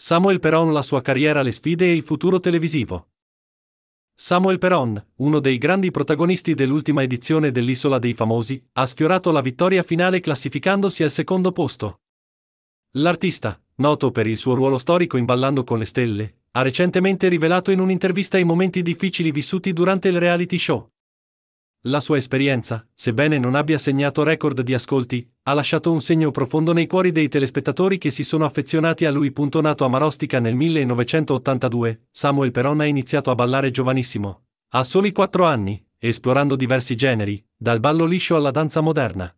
Samuel Peron la sua carriera le sfide e il futuro televisivo. Samuel Peron, uno dei grandi protagonisti dell'ultima edizione dell'Isola dei Famosi, ha sfiorato la vittoria finale classificandosi al secondo posto. L'artista, noto per il suo ruolo storico in Ballando con le Stelle, ha recentemente rivelato in un'intervista i momenti difficili vissuti durante il reality show. La sua esperienza, sebbene non abbia segnato record di ascolti, ha lasciato un segno profondo nei cuori dei telespettatori che si sono affezionati a lui. Nato a Marostica nel 1982, Samuel Peron ha iniziato a ballare giovanissimo. A soli quattro anni, esplorando diversi generi, dal ballo liscio alla danza moderna.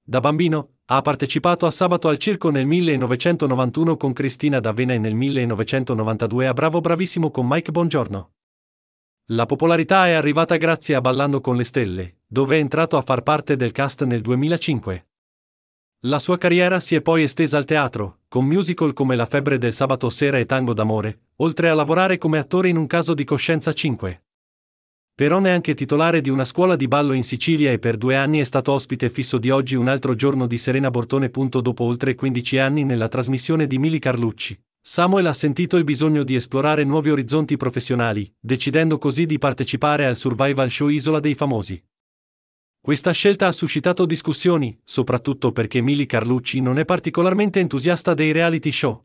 Da bambino, ha partecipato a Sabato al Circo nel 1991 con Cristina D'Avena e nel 1992 a Bravo Bravissimo con Mike Bongiorno. La popolarità è arrivata grazie a Ballando con le Stelle, dove è entrato a far parte del cast nel 2005. La sua carriera si è poi estesa al teatro, con musical come La febbre del sabato sera e Tango d'amore, oltre a lavorare come attore in un caso di coscienza 5. Peron è anche titolare di una scuola di ballo in Sicilia e per due anni è stato ospite fisso di oggi un altro giorno di Serena Bortone. Dopo oltre 15 anni nella trasmissione di Mili Carlucci, Samuel ha sentito il bisogno di esplorare nuovi orizzonti professionali, decidendo così di partecipare al survival show Isola dei Famosi. Questa scelta ha suscitato discussioni, soprattutto perché Mili Carlucci non è particolarmente entusiasta dei reality show.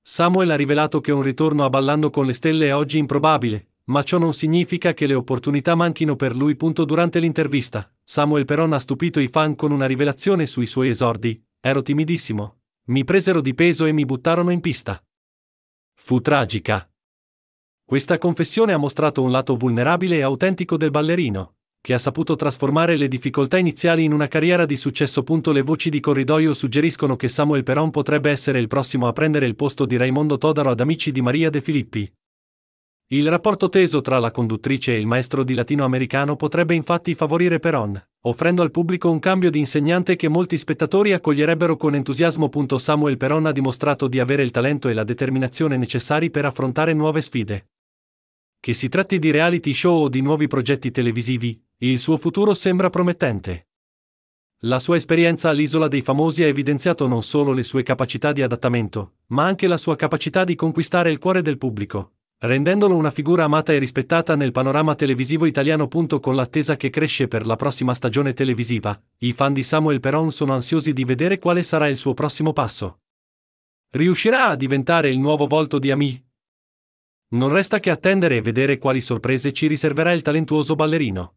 Samuel ha rivelato che un ritorno a Ballando con le Stelle è oggi improbabile, ma ciò non significa che le opportunità manchino per lui. Durante l'intervista, Samuel Peron ha stupito i fan con una rivelazione sui suoi esordi, ero timidissimo, mi presero di peso e mi buttarono in pista. Fu tragica. Questa confessione ha mostrato un lato vulnerabile e autentico del ballerino, che ha saputo trasformare le difficoltà iniziali in una carriera di successo. Le voci di corridoio suggeriscono che Samuel Peron potrebbe essere il prossimo a prendere il posto di Raimondo Todaro ad Amici di Maria De Filippi, il rapporto teso tra la conduttrice e il maestro di latino americano potrebbe infatti favorire Peron, offrendo al pubblico un cambio di insegnante che molti spettatori accoglierebbero con entusiasmo. Samuel Peron ha dimostrato di avere il talento e la determinazione necessari per affrontare nuove sfide. Che si tratti di reality show o di nuovi progetti televisivi, il suo futuro sembra promettente. La sua esperienza all'Isola dei Famosi ha evidenziato non solo le sue capacità di adattamento, ma anche la sua capacità di conquistare il cuore del pubblico, rendendolo una figura amata e rispettata nel panorama televisivo italiano. Con l'attesa che cresce per la prossima stagione televisiva, i fan di Samuel Peron sono ansiosi di vedere quale sarà il suo prossimo passo. Riuscirà a diventare il nuovo volto di Ami? Non resta che attendere e vedere quali sorprese ci riserverà il talentuoso ballerino.